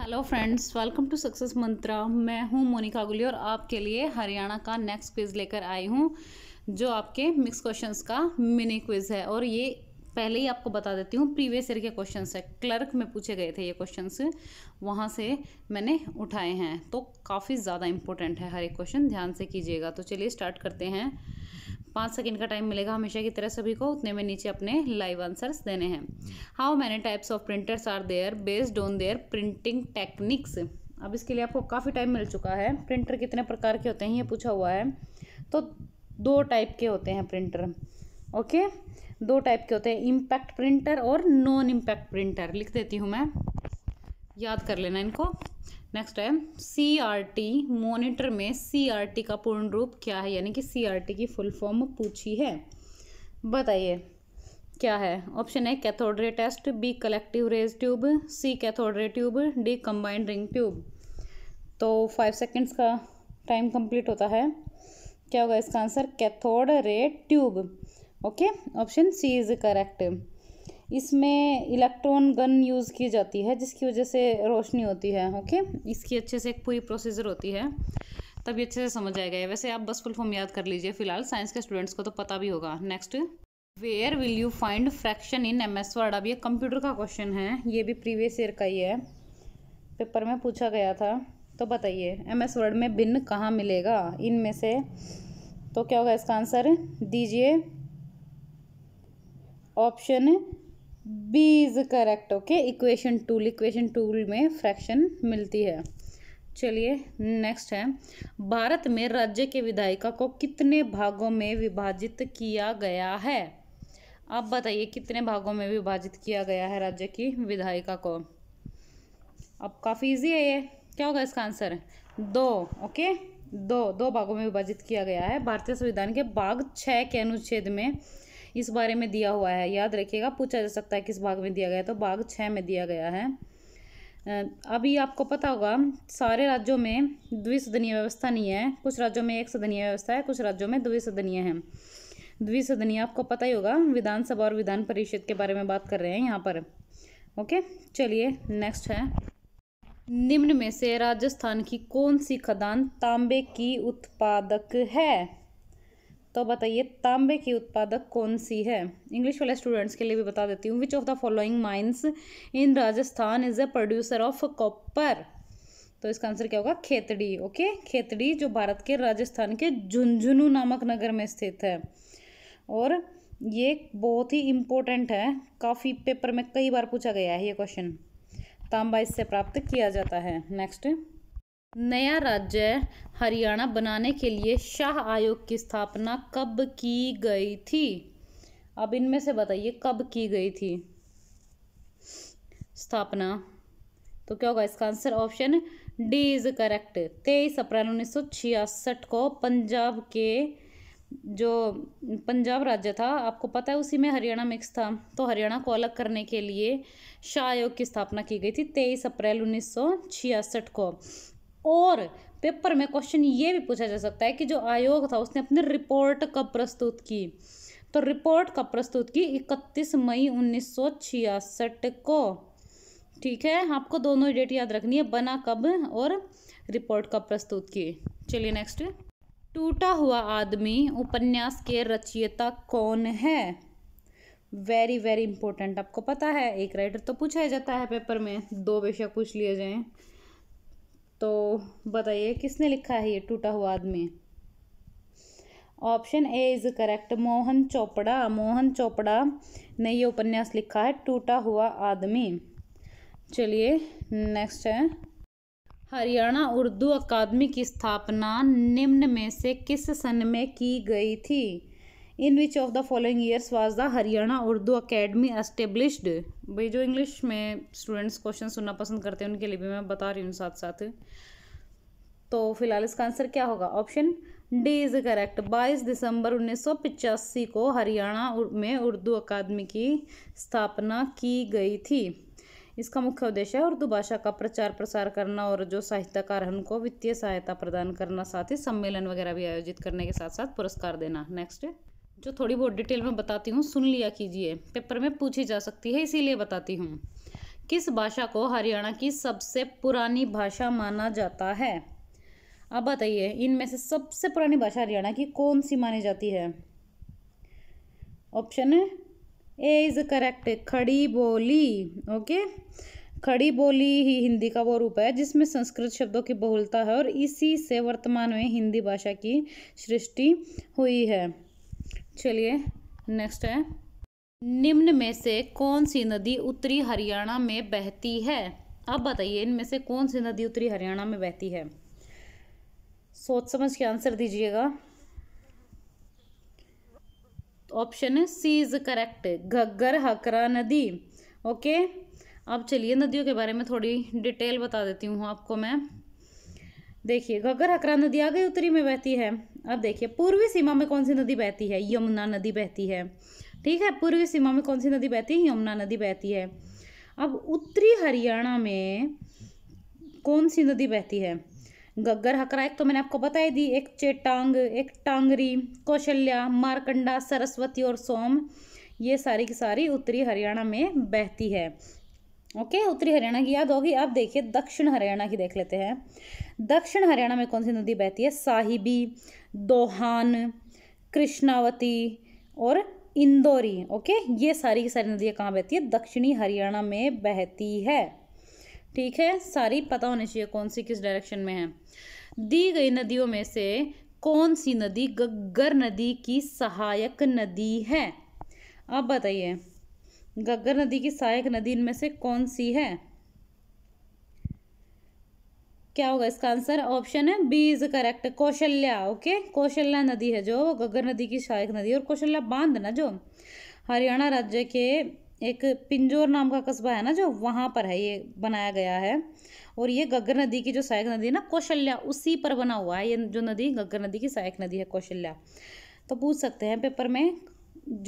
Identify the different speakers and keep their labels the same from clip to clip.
Speaker 1: hello friends welcome to Success Mantra मैं हूं मोनिका गुली और आपके लिए हरियाणा का नेक्स्ट क्विज़ लेकर आई हूं जो आपके मिक्स क्वेश्चंस का मिनी क्विज़ है और ये पहले ही आपको बता देती हूँ प्रीवियस ईयर के क्वेश्चन है क्लर्क में पूछे गए थे ये क्वेश्चन वहाँ से मैंने उठाए हैं तो काफ़ी ज़्यादा इंपॉर्टेंट है हर एक क्वेश्चन ध्यान से कीजिएगा तो चलिए स्टार्ट करते हैं पाँच सेकेंड का टाइम मिलेगा हमेशा की तरह सभी को उतने में नीचे अपने लाइव आंसर्स देने हैं how many types of printers are there based on their printing techniques अब इसके लिए आपको काफ़ी टाइम मिल चुका है प्रिंटर कितने प्रकार के होते हैं ये पूछा हुआ है तो दो टाइप के होते हैं प्रिंटर ओके दो टाइप के होते हैं इम्पैक्ट प्रिंटर और नॉन इम्पैक्ट प्रिंटर लिख देती हूँ मैं याद कर लेना इनको नेक्स्ट है सी आर टी मोनिटर में सी आर टी का पूर्ण रूप क्या है यानी कि सी आर टी की फुल फॉर्म पूछी है बताइए क्या है ऑप्शन है cathode ray test B collective rays tube C cathode ray tube D combined ring tube तो फाइव सेकेंड्स का टाइम कंप्लीट होता है क्या होगा इसका answer cathode ray tube okay option C is correct इसमें इलेक्ट्रॉन गन यूज़ की जाती है जिसकी वजह से रोशनी होती है ओके इसकी अच्छे से एक पूरी प्रोसीजर होती है तभी अच्छे से समझ आएगा ये वैसे आप बस फुल फॉर्म याद कर लीजिए फिलहाल साइंस के स्टूडेंट्स को तो पता भी होगा next where will you find fraction in M S Word अब ये कंप्यूटर का क्वेश्चन है ये भी प्रीवियस ईयर का ही है पेपर में पूछा गया था तो बताइए एम एस वर्ड में भिन्न कहाँ मिलेगा इनमें से तो क्या होगा इसका आंसर दीजिए option B is correct okay equation tool equation tool में फ्रैक्शन मिलती है चलिए नेक्स्ट है भारत में राज्य के विधायिका को कितने भागों में विभाजित किया गया है आप बताइए कितने भागों में विभाजित किया गया है राज्य की विधायिका को अब काफ़ी इजी है ये क्या होगा इसका आंसर दो ओके दो दो भागों में विभाजित किया गया है भारतीय संविधान के भाग छः के अनुच्छेद में इस बारे में दिया हुआ है याद रखिएगा पूछा जा सकता है किस भाग में दिया गया तो भाग छः में दिया गया है तो अभी आपको पता होगा सारे राज्यों में द्विसदनीय व्यवस्था नहीं है कुछ राज्यों में एक सदनीय व्यवस्था है कुछ राज्यों में द्विसदनीय है द्विसदनीय आपको पता ही होगा विधानसभा और विधान परिषद के बारे में बात कर रहे हैं यहाँ पर ओके चलिए नेक्स्ट है निम्न में से राजस्थान की कौन सी खदान तांबे की उत्पादक है तो बताइए तांबे की उत्पादक कौन सी है इंग्लिश वाले स्टूडेंट्स के लिए भी बता देती हूँ which of the following mines in Rajasthan is a producer of copper तो इसका आंसर क्या होगा खेतड़ी ओके खेतड़ी जो भारत के राजस्थान के झुंझुनू नामक नगर में स्थित है और ये बहुत ही इम्पोर्टेंट है काफ़ी पेपर में कई बार पूछा गया है ये क्वेश्चन तांबा इससे प्राप्त किया जाता है नेक्स्ट नया राज्य हरियाणा बनाने के लिए शाह आयोग की स्थापना कब की गई थी अब इनमें से बताइए कब की गई थी स्थापना तो क्या होगा इसका answer option D is correct तेईस अप्रैल उन्नीस को पंजाब के जो पंजाब राज्य था आपको पता है उसी में हरियाणा मिक्स था तो हरियाणा को अलग करने के लिए शाह आयोग की स्थापना की गई थी तेईस अप्रैल उन्नीस को और पेपर में क्वेश्चन ये भी पूछा जा सकता है कि जो आयोग था उसने अपनी रिपोर्ट कब प्रस्तुत की तो रिपोर्ट कब प्रस्तुत की 31 मई उन्नीस को ठीक है आपको दोनों डेट याद रखनी है बना कब और रिपोर्ट कब प्रस्तुत की चलिए नेक्स्ट टूटा हुआ आदमी उपन्यास के रचयिता कौन है वेरी वेरी इंपॉर्टेंट आपको पता है एक राइटर तो पूछा जाता है पेपर में दो बेशक पूछ लिए जाएं तो बताइए किसने लिखा है ये टूटा हुआ आदमी option A is correct Mohan Chopra Mohan Chopra ने ये उपन्यास लिखा है टूटा हुआ आदमी चलिए नेक्स्ट है हरियाणा उर्दू अकादमी की स्थापना निम्न में से किस सन में की गई थी in which of the following years was the Haryana Urdu academy established भाई जो इंग्लिश में स्टूडेंट्स क्वेश्चन सुनना पसंद करते हैं उनके लिए भी मैं बता रही हूँ साथ साथ तो फिलहाल इसका आंसर क्या होगा ऑप्शन डी इज़ करेक्ट 22 दिसंबर उन्नीस को हरियाणा में उर्दू अकादमी की स्थापना की गई थी इसका मुख्य उद्देश्य है उर्दू भाषा का प्रचार प्रसार करना और जो साहित्यकार हैं उनको वित्तीय सहायता प्रदान करना साथ ही सम्मेलन वगैरह भी आयोजित करने के साथ साथ पुरस्कार देना नेक्स्ट जो थोड़ी बहुत डिटेल में बताती हूँ सुन लिया कीजिए पेपर में पूछी जा सकती है इसीलिए बताती हूँ किस भाषा को हरियाणा की सबसे पुरानी भाषा माना जाता है अब बताइए इनमें से सबसे पुरानी भाषा हरियाणा की कौन सी मानी जाती है ऑप्शन ए इज करेक्ट खड़ी बोली ओके खड़ी बोली ही हिंदी का वो रूप है जिसमें संस्कृत शब्दों की बहुलता है और इसी से वर्तमान में हिंदी भाषा की सृष्टि हुई है चलिए नेक्स्ट है निम्न में से कौन सी नदी उत्तरी हरियाणा में बहती है अब बताइए इनमें से कौन सी नदी उत्तरी हरियाणा में बहती है सोच समझ के आंसर दीजिएगा option C is correct Ghaggar Hakra नदी ओके अब चलिए नदियों के बारे में थोड़ी डिटेल बता देती हूँ आपको मैं देखिए घग्गर हकरा नदी आ गई उत्तरी में बहती है अब देखिए पूर्वी सीमा में कौन सी नदी बहती है यमुना नदी बहती है ठीक है पूर्वी सीमा में कौन सी नदी बहती है यमुना नदी बहती है अब उत्तरी हरियाणा में कौन सी नदी बहती है गग्गर हकरा एक तो मैंने आपको बताई दी एक चेटांग एक टांगरी कौशल्या मारकंडा सरस्वती और सोम ये सारी की सारी उत्तरी हरियाणा में बहती है ओके उत्तरी हरियाणा की याद होगी अब देखिए दक्षिण हरियाणा की देख लेते हैं दक्षिण हरियाणा में कौन सी नदी बहती है साहिबी दोहान कृष्णावती और इंदौरी ओके ये सारी की सारी नदियाँ कहाँ बहती है दक्षिणी हरियाणा में बहती है ठीक है सारी पता होनी चाहिए कौन सी किस डायरेक्शन में है दी गई नदियों में से कौन सी नदी गग्गर नदी की सहायक नदी है अब बताइए गग्गर नदी की सहायक नदी इनमें से कौन सी है क्या होगा इसका आंसर ऑप्शन है B is correct Kaushalya okay Kaushalya नदी है जो गग्गर नदी की सहायक नदी और कौशल्या बांध ना जो हरियाणा राज्य के एक पिंजोर नाम का कस्बा है ना जो वहाँ पर है ये बनाया गया है और ये गग्गर नदी की जो सहायक नदी है ना कौशल्या उसी पर बना हुआ है ये जो नदी गग्गर नदी की सहायक नदी है कौशल्या तो पूछ सकते हैं पेपर में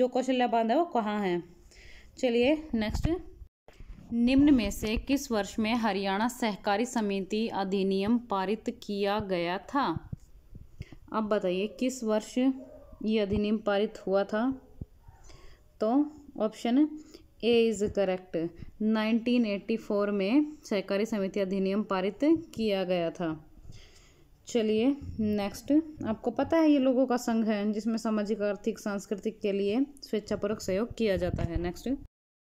Speaker 1: जो कौशल्या बांध है वो कहाँ है चलिए नेक्स्ट निम्न में से किस वर्ष में हरियाणा सहकारी समिति अधिनियम पारित किया गया था अब बताइए किस वर्ष ये अधिनियम पारित हुआ था तो ऑप्शन ए इज़ करेक्ट 1984 में सहकारी समिति अधिनियम पारित किया गया था चलिए नेक्स्ट आपको पता है ये लोगों का संघ है जिसमें सामाजिक आर्थिक सांस्कृतिक के लिए स्वेच्छापूर्वक सहयोग किया जाता है नेक्स्ट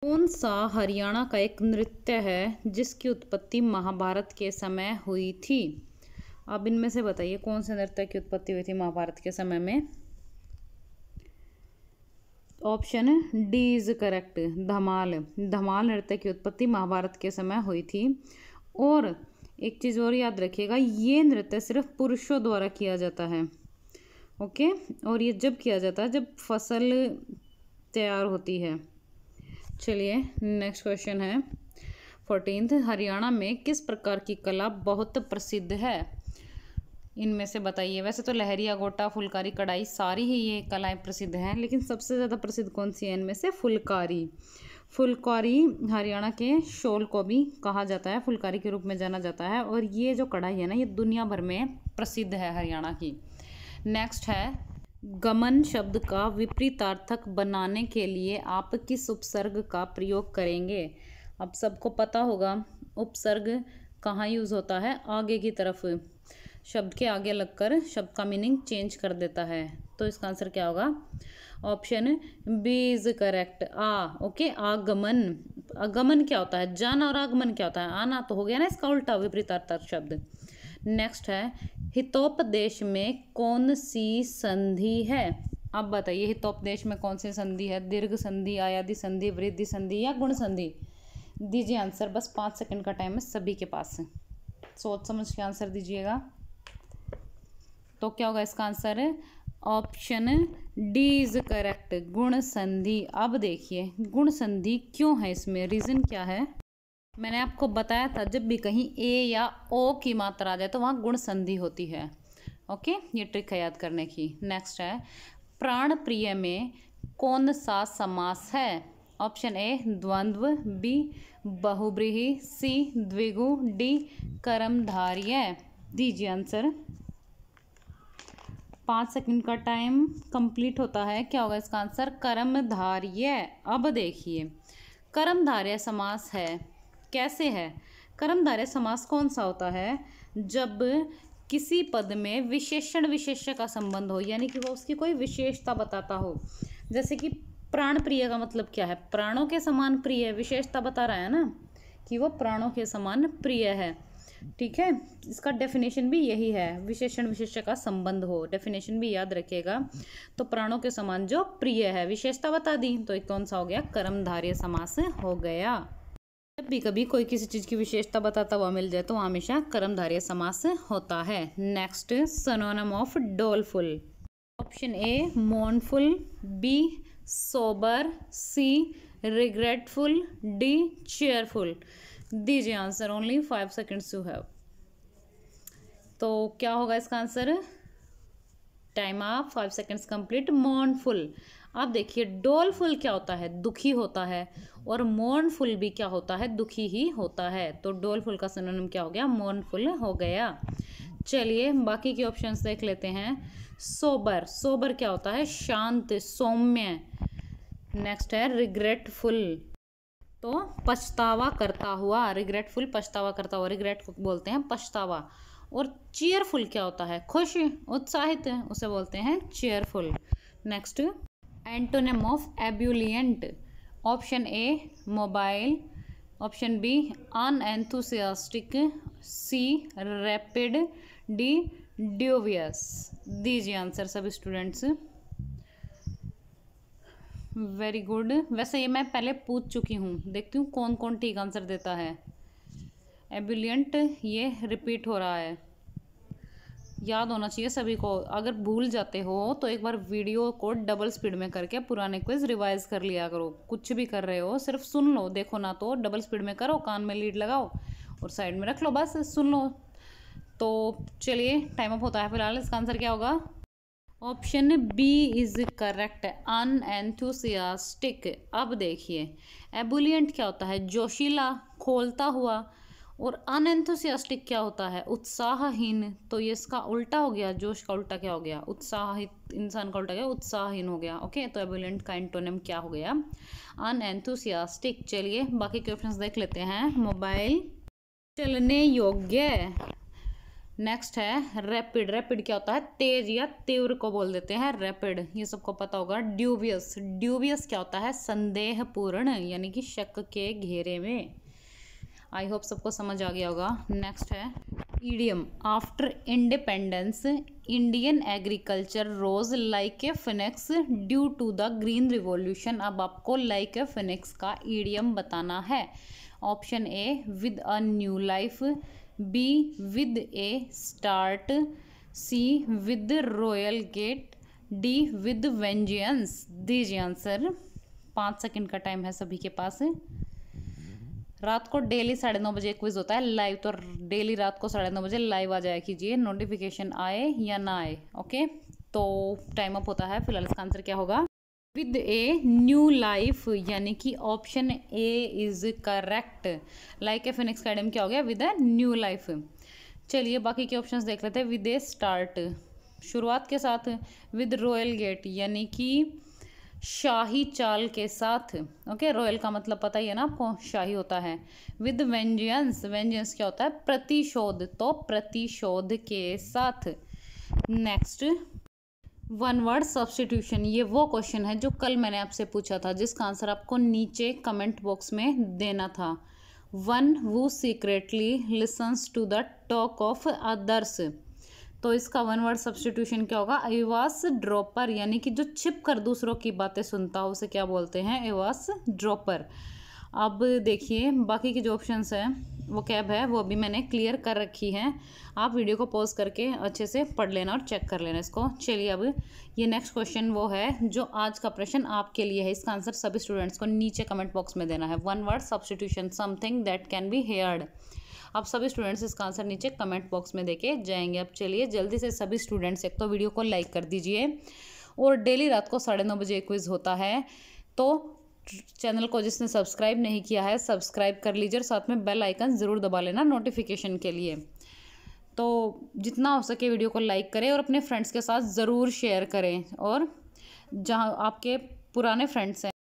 Speaker 1: कौन सा हरियाणा का एक नृत्य है जिसकी उत्पत्ति महाभारत के समय हुई थी अब इनमें से बताइए कौन से नृत्य की उत्पत्ति हुई थी महाभारत के समय में option D is correct Dhamal Dhamal नृत्य की उत्पत्ति महाभारत के समय हुई थी और एक चीज़ और याद रखिएगा ये नृत्य सिर्फ पुरुषों द्वारा किया जाता है ओके और ये जब किया जाता है जब फसल तैयार होती है चलिए नेक्स्ट क्वेश्चन है फोर्टीन हरियाणा में किस प्रकार की कला बहुत प्रसिद्ध है इनमें से बताइए वैसे तो लहरिया गोटा फुलकारी कढ़ाई सारी ही ये कलाएं प्रसिद्ध हैं लेकिन सबसे ज़्यादा प्रसिद्ध कौन सी है इनमें से फुलकारी फुलकारी हरियाणा के शोल को भी कहा जाता है फुलकारी के रूप में जाना जाता है और ये जो कढ़ाई है ना ये दुनिया भर में प्रसिद्ध है हरियाणा की नेक्स्ट है गमन शब्द का विपरीतार्थक बनाने के लिए आप किस उपसर्ग का प्रयोग करेंगे अब सबको पता होगा उपसर्ग कहाँ यूज़ होता है आगे की तरफ शब्द के आगे लगकर शब्द का मीनिंग चेंज कर देता है तो इसका आंसर क्या होगा option B is correct ah okay आगमन आगमन क्या होता है जन और आगमन क्या होता है आना तो हो गया ना इसका उल्टा विपरीत अर्थात शब्द नेक्स्ट है हितोपदेश में कौन सी संधि है अब बताइए हितोपदेश में कौन सी संधि है दीर्घ संधि आयादि संधि वृद्धि संधि या गुण संधि दीजिए आंसर बस पाँच सेकंड का टाइम है सभी के पास सोच समझ के आंसर दीजिएगा तो क्या होगा इसका answer option D is correct गुण संधि अब देखिए गुण संधि क्यों है इसमें रीज़न क्या है मैंने आपको बताया था जब भी कहीं ए या ओ की मात्रा आ जाए तो वहाँ गुण संधि होती है ओके ये ट्रिक है याद करने की नेक्स्ट है प्राण प्रिय में कौन सा समास है ऑप्शन ए द्वंद्व बी बहुब्रीही सी द्विगु डी कर्मधार्य दीजिए आंसर पाँच सेकंड का टाइम कंप्लीट होता है क्या होगा इसका आंसर कर्मधार्य अब देखिए कर्मधार्य समास है कैसे है कर्मधार्य समास कौन सा होता है जब किसी पद में विशेषण विशेष्य का संबंध हो यानी कि वो उसकी कोई विशेषता बताता हो जैसे कि प्राण प्रिय का मतलब क्या है प्राणों के समान प्रिय विशेषता बता रहा है ना कि वो प्राणों के समान प्रिय है ठीक है इसका डेफिनेशन भी यही है विशेषण विशेष्य का संबंध हो डेफिनेशन भी याद रखेगा तो प्राणों के समान जो प्रिय है विशेषता बता दी तो एक कौन सा हो गया कर्मधार्य समास हो गया जब भी कभी कोई किसी चीज़ की विशेषता बताता हुआ मिल जाए तो हमेशा कर्मधार्य समास होता है next synonym of doleful option A mournful B sober C regretful D cheerful दीजिए answer only five seconds you have तो क्या होगा इसका आंसर टाइम आप फाइव सेकेंड्स कंप्लीट मॉर्नफुल आप देखिए डोलफुल क्या होता है दुखी होता है और मोर्नफुल भी क्या होता है दुखी ही होता है तो डोलफुल का सिनोनिम क्या हो गया मोर्नफुल हो गया चलिए बाकी के ऑप्शंस देख लेते हैं सोबर सोबर क्या होता है शांत सौम्य नेक्स्ट है रिग्रेटफुल तो पछतावा करता हुआ रिग्रेटफुल पछतावा करता हुआ रिग्रेट बोलते हैं पछतावा और चेयरफुल क्या होता है खुश उत्साहित उसे बोलते हैं cheerful next antonym of ebullient option A mobile option B unenthusiastic C rapid D dubious दीजिए आंसर सब स्टूडेंट्स वेरी गुड वैसे ये मैं पहले पूछ चुकी हूँ देखती हूँ कौन कौन ठीक आंसर देता है एबुलियंट ये रिपीट हो रहा है याद होना चाहिए सभी को अगर भूल जाते हो तो एक बार वीडियो को डबल स्पीड में करके पुराने क्विज रिवाइज कर लिया करो कुछ भी कर रहे हो सिर्फ सुन लो देखो ना तो डबल स्पीड में करो कान में लीड लगाओ और साइड में रख लो बस सुन लो तो चलिए टाइम अप होता है फिलहाल इसका आंसर क्या होगा option B is correct unenthusiastic अब देखिए एबुलियंट क्या होता है जोशीला खोलता हुआ और अनएंथुसियास्टिक क्या होता है उत्साहहीन तो ये इसका उल्टा हो गया जोश का उल्टा क्या हो गया उत्साहित इंसान का उल्टा गया उत्साहहीन हो गया ओके तो एबुलियंट का एंटोनियम क्या हो गया अनएंथुसियास्टिक चलिए बाकी ऑप्शन देख लेते हैं मोबाइल चलने योग्य नेक्स्ट है रैपिड रैपिड क्या होता है तेज या तीव्र को बोल देते हैं रैपिड ये सबको पता होगा ड्यूबियस ड्यूबियस क्या होता है संदेहपूर्ण यानी कि शक के घेरे में आई होप सबको समझ आ गया होगा नेक्स्ट है idiom after independence Indian agriculture rose like a phoenix due to the green revolution अब आपको लाइक ए फिनिक्स का ईडियम बताना है option A with a new life B with a start C with royal gait D with vengeance दीजिए answer पाँच second का time है सभी के पास रात को डेली साढ़े नौ बजे क्विज होता है लाइव तो डेली रात को साढ़े नौ बजे लाइव आ जाया कीजिए नोटिफिकेशन आए या ना आए ओके तो टाइम अप होता है फिलहाल इसका आंसर क्या होगा विद ए न्यू लाइफ यानी कि option A is correct like a phoenix कैडम क्या हो गया विद अ न्यू लाइफ चलिए बाकी के ऑप्शंस देख लेते हैं विद ए स्टार्ट शुरुआत के साथ विद रॉयल गेट यानी कि शाही चाल के साथ ओके रॉयल का मतलब पता ही है ना आपको शाही होता है विद वेंजियंस वेंजियंस क्या होता है प्रतिशोध तो प्रतिशोध के साथ नेक्स्ट वन वर्ड सब्सटीट्यूशन ये वो क्वेश्चन है जो कल मैंने आपसे पूछा था जिसका आंसर आपको नीचे कमेंट बॉक्स में देना था वन वो secretly listens to the talk of others तो इसका वन वर्ड सब्सटीट्यूशन क्या होगा एवास ड्रॉपर यानी कि जो छिप कर दूसरों की बातें सुनता हो उसे क्या बोलते हैं एवास ड्रॉपर अब देखिए बाकी के जो ऑप्शंस हैं वो कैब है वो अभी मैंने क्लियर कर रखी है आप वीडियो को पॉज करके अच्छे से पढ़ लेना और चेक कर लेना इसको चलिए अब ये नेक्स्ट क्वेश्चन वो है जो आज का प्रश्न आपके लिए है इसका आंसर सभी स्टूडेंट्स को नीचे कमेंट बॉक्स में देना है one word substitution something that can be heard आप सभी स्टूडेंट्स इसका आंसर नीचे कमेंट बॉक्स में देके जाएंगे अब चलिए जल्दी से सभी स्टूडेंट्स एक तो वीडियो को लाइक कर दीजिए और डेली रात को साढ़े नौ बजे क्विज़ होता है तो चैनल को जिसने सब्सक्राइब नहीं किया है सब्सक्राइब कर लीजिए और साथ में बेल आइकन ज़रूर दबा लेना नोटिफिकेशन के लिए तो जितना हो सके वीडियो को लाइक करें और अपने फ्रेंड्स के साथ ज़रूर शेयर करें और जहाँ आपके पुराने फ्रेंड्स हैं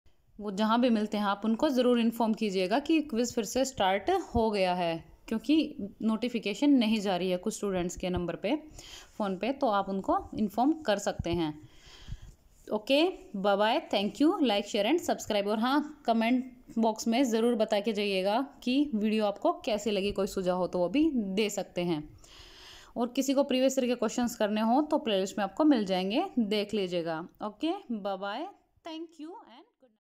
Speaker 1: वो जहाँ भी मिलते हैं आप उनको ज़रूर इन्फॉर्म कीजिएगा कि क्विज़ फिर से स्टार्ट हो गया है क्योंकि नोटिफिकेशन नहीं जा रही है कुछ स्टूडेंट्स के नंबर पे फ़ोन पे तो आप उनको इन्फॉर्म कर सकते हैं okay bye bye thank you like share and subscribe और हाँ कमेंट बॉक्स में ज़रूर बता के जाइएगा कि वीडियो आपको कैसे लगी कोई सुझाव हो तो वो भी दे सकते हैं और किसी को प्रीवियस ईयर के क्वेश्चंस करने हो तो प्लेलिस्ट में आपको मिल जाएंगे देख लीजिएगा okay bye bye thank you and